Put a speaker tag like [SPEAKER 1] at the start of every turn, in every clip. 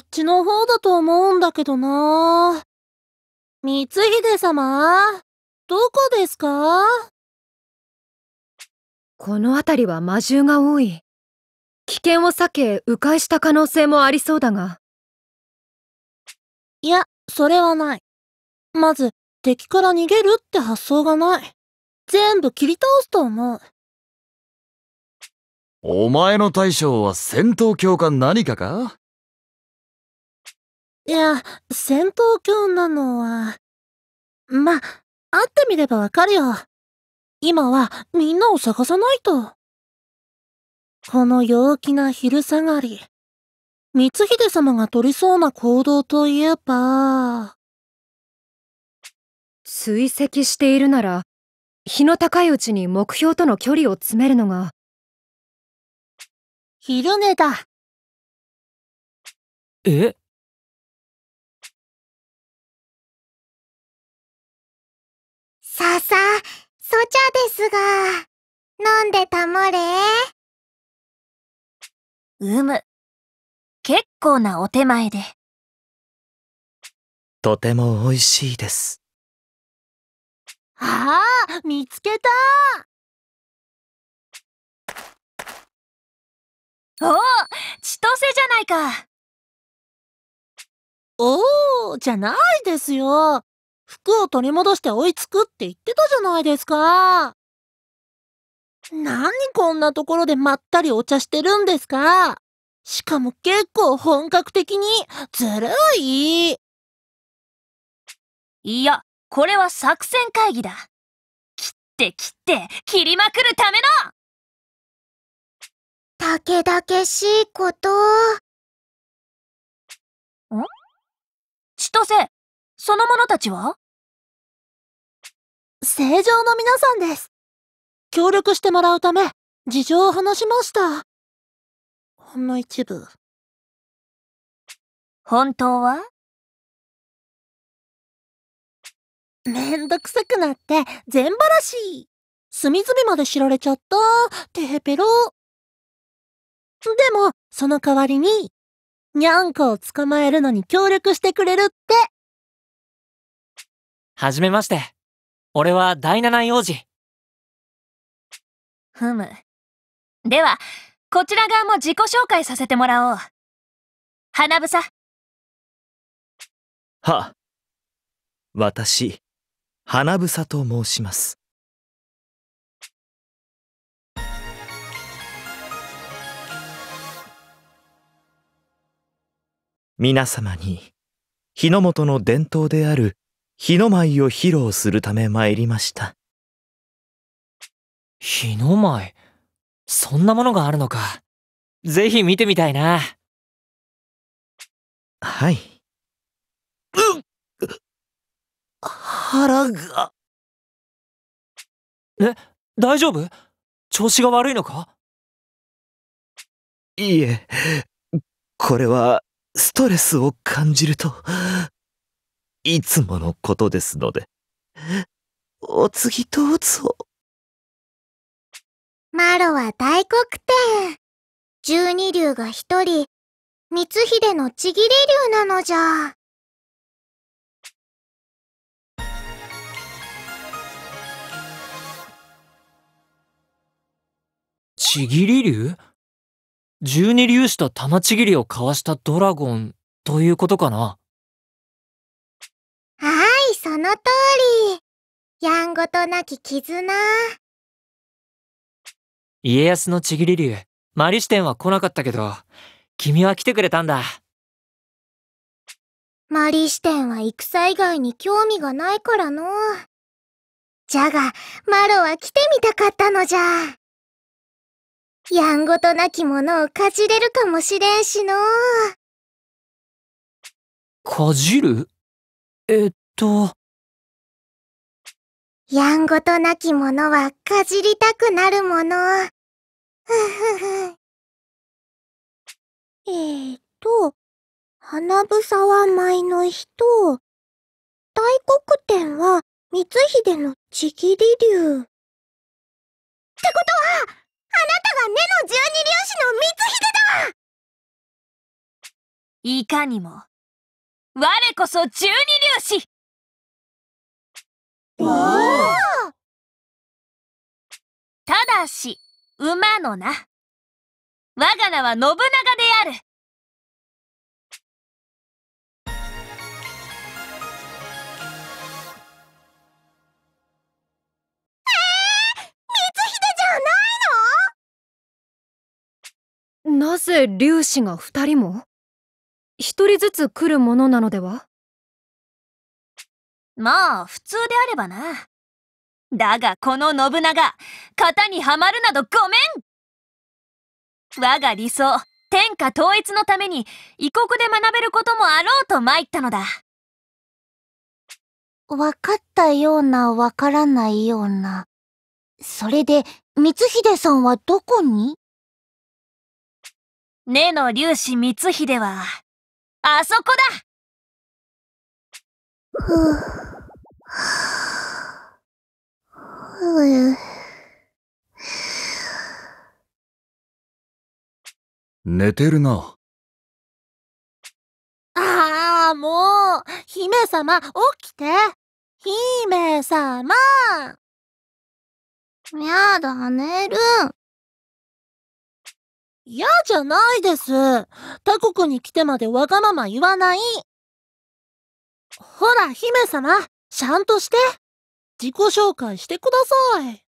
[SPEAKER 1] っちの方だと思うんだけどな。光秀様、どこですかこの辺りは魔獣が多い。危険を避け、迂回した可能性もありそうだが。いや、それはない。まず、敵から逃げるって発想がない。全部切り倒すと思う。
[SPEAKER 2] お前の大将は戦闘教官
[SPEAKER 1] 何かかいや、戦闘狂なのは。ま、会ってみればわかるよ。今はみんなを探さないと。この陽気な昼下がり。光秀様が取りそうな行動といえば。追跡しているなら、日の高いうちに目標との距離を詰めるのが。昼寝だ。えささ、そちゃですが、飲んでたもれ。うむ。結構なお手前で。とても美味しいです。ああ、見つけたおお、千歳じゃないか。おお、じゃないですよ。服を取り戻して追いつくって言ってたじゃないですか。何こんなところでまったりお茶してるんですかしかも結構本格的に、ずるい。いや、これは作戦会議だ。切って切って、切りまくるための竹けだけしいこと。ん千歳、その者たちは正常の皆さんです。協力してもらうため、事情を話しました。ほんの一部。本当はめんどくさくなって、全ばらし隅々まで知られちゃった、てへぺろ。でも、その代わりに、にゃんこを捕まえるのに協力してくれるって。
[SPEAKER 2] はじめまして。俺は第七王子。
[SPEAKER 1] ふむ。では、こちら側も自己紹介させてもらおう。花房。は、
[SPEAKER 2] 私、花房と申します。皆様に、日の本の伝統である日の舞を披露するため参りました。日の舞そんなものがあるのか。ぜひ見てみたいな。はい。うん、
[SPEAKER 1] 腹が。え、大丈夫
[SPEAKER 2] 調子が悪いのかいいえ、これはストレスを感じると。いつものことですので。お次どうぞ。
[SPEAKER 1] マロは大黒天。十二竜が一人、光秀のちぎり竜なのじゃ。
[SPEAKER 2] ちぎり竜十二竜した玉ちぎりを交わしたドラゴンということかな
[SPEAKER 1] の通り。やんごとなき絆。
[SPEAKER 2] 家康のちぎり竜、マリシテンは来なかったけど、君は来てくれたんだ。
[SPEAKER 1] マリシテンは戦以外に興味がないからの。じゃが、マロは来てみたかったのじゃ。やんごとなきものをかじれるかもしれんしの。かじるえっと、やんごとなきものはかじりたくなるもの。ふふふ。えーと、花房は舞の人、大黒天は光秀のちぎり竜。ってことは、あなたが根の十二粒子の光秀だいかにも、我こそ十二粒子ただし馬の名我が名は信長であるえ光秀じゃないのなぜ粒子が2人も一人ずつ来るものなのではまあ、普通であればな。だが、この信長、型にはまるなどごめん我が理想、天下統一のために異国で学べることもあろうと参ったのだ。分かったような、分からないような。それで、光秀さんはどこに根の粒子光秀は、あそこだふぅ。
[SPEAKER 2] 寝てるな。
[SPEAKER 1] ああ、もう、姫様、起きて。姫様。やだ、寝る。嫌じゃないです。他国に来てまでわがまま言わない。ほら、姫様、ちゃんとして。自己紹介してください。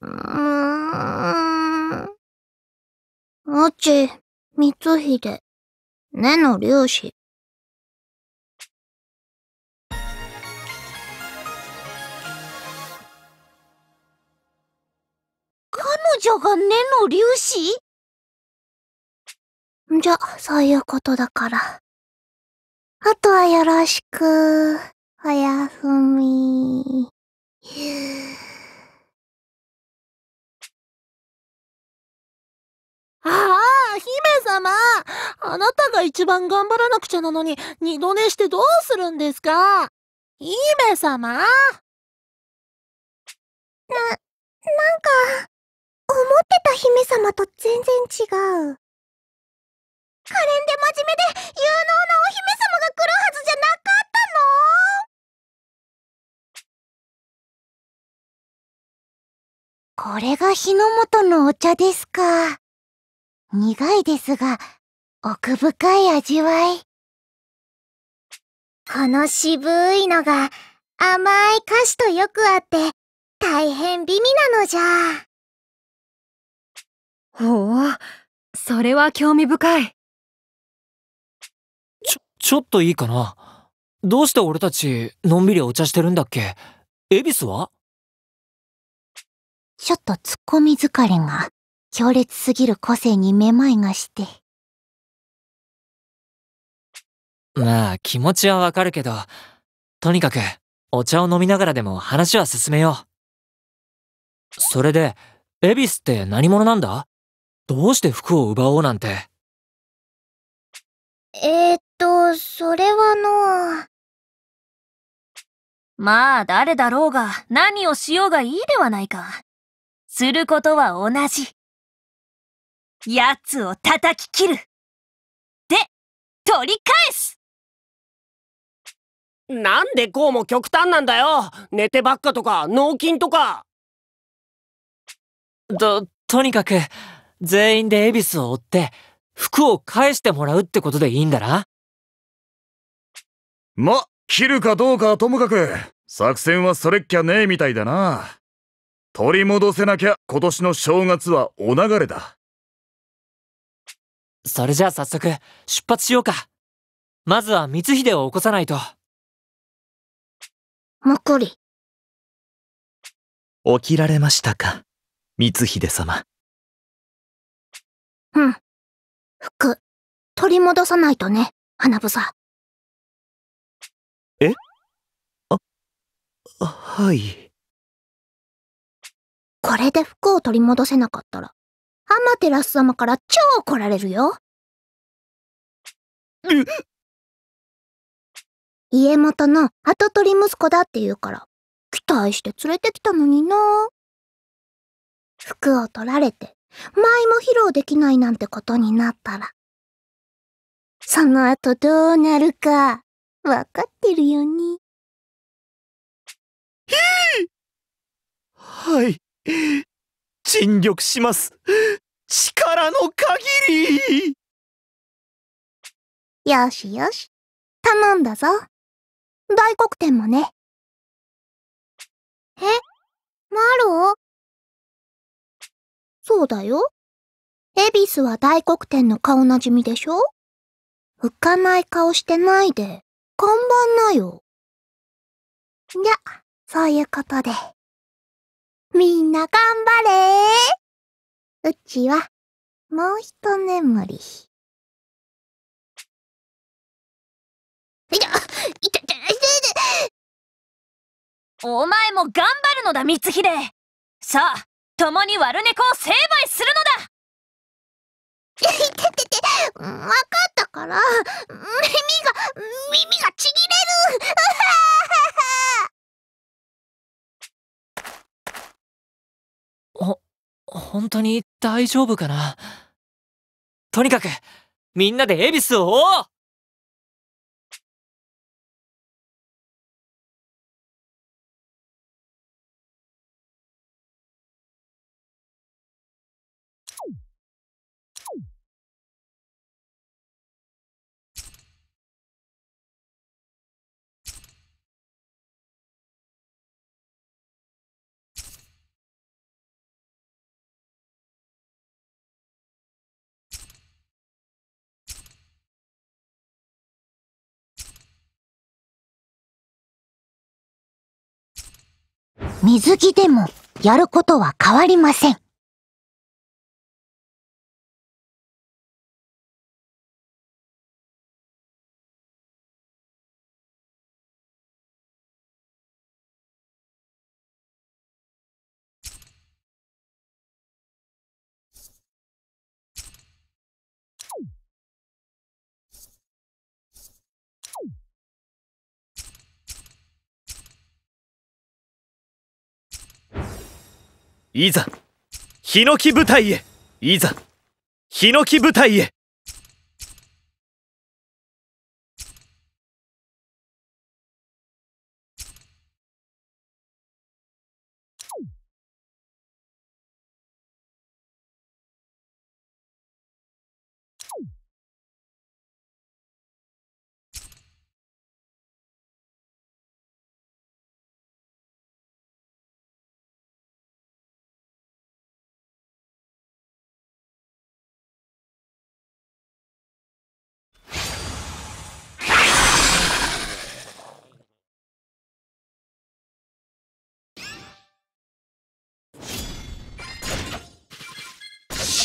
[SPEAKER 1] うーん。あち、光秀。根の漁師。彼女が根の粒子じゃ、そういうことだから。あとはよろしく。おやすみ。ああ、姫様あなたが一番頑張らなくちゃなのに、二度寝してどうするんですか姫様な、なんか、思ってた姫様と全然違う。可憐で真面目で有能なお姫様が来るはずじゃなかったのこれが日の元のお茶ですか。苦いですが、奥深い味わい。この渋いのが甘い歌詞とよくあって、大変美味なのじゃ。ほう、それは興味深い。
[SPEAKER 2] ちょ、ちょっといいかな。どうして俺たち、のんびりお茶してるんだっけ恵比寿は
[SPEAKER 1] ちょっとツッコミ疲れが。強烈すぎる個性にめまいがして。
[SPEAKER 2] まあ気持ちはわかるけど、とにかくお茶を飲みながらでも話は進めよう。それで、恵比寿って何者なんだどうして服を奪おうなんて。
[SPEAKER 1] えー、っと、それはの。まあ誰だろうが何をしようがいいではないか。することは同じ。奴を叩き切る。で、取り返す
[SPEAKER 2] なんでこうも極端なんだよ寝てばっかとか、脳筋とか。と、とにかく、全員で恵比寿を追って、服を返してもらうってことでいいんだな。ま、切るかどうかはともかく、作戦はそれっきゃねえみたいだな。取り戻せなきゃ今年の正月はお流れだ。それじゃあ早速、出発しようか。まずは光秀を起こさないと。もこり。
[SPEAKER 1] 起きられましたか、光秀様。うん。服、取り戻さないとね、花房。えあ、はい。これで服を取り戻せなかったら、アマテラス様から超怒られるよ。家元の跡取り息子だって言うから、期待して連れてきたのにな。服を取られて、舞も披露できないなんてことになったら。その後どうなるか、わかってるよね。はい。尽力します力の限りよしよし頼んだぞ大黒天もねえマロそうだよ恵比寿は大黒天の顔なじみでしょ浮かない顔してないで、看板なよ。じゃ、そういうことで。みんな頑張れうちは、もう一眠り。いた、いた、いた、いた、お前も頑張るのだ、光秀さあ、共に悪猫を成敗するのだいててて、わかったから、耳が、耳が当に大丈夫かなとにかくみんなで恵比寿を追おう水着でもやることは変わりません。いざヒノキ部隊へいざヒノキ部隊へ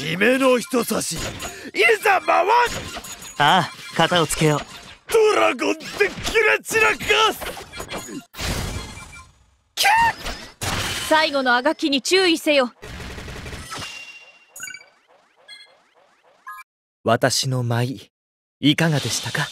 [SPEAKER 2] 締めの人差しいざ回ああ型をつけようドラゴンって
[SPEAKER 1] キラチラキャ
[SPEAKER 2] 最後のあがきに注意せよ私の舞いかがでしたか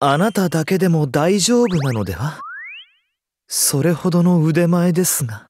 [SPEAKER 2] あなただけでも大丈夫なのではそれほどの腕前ですが。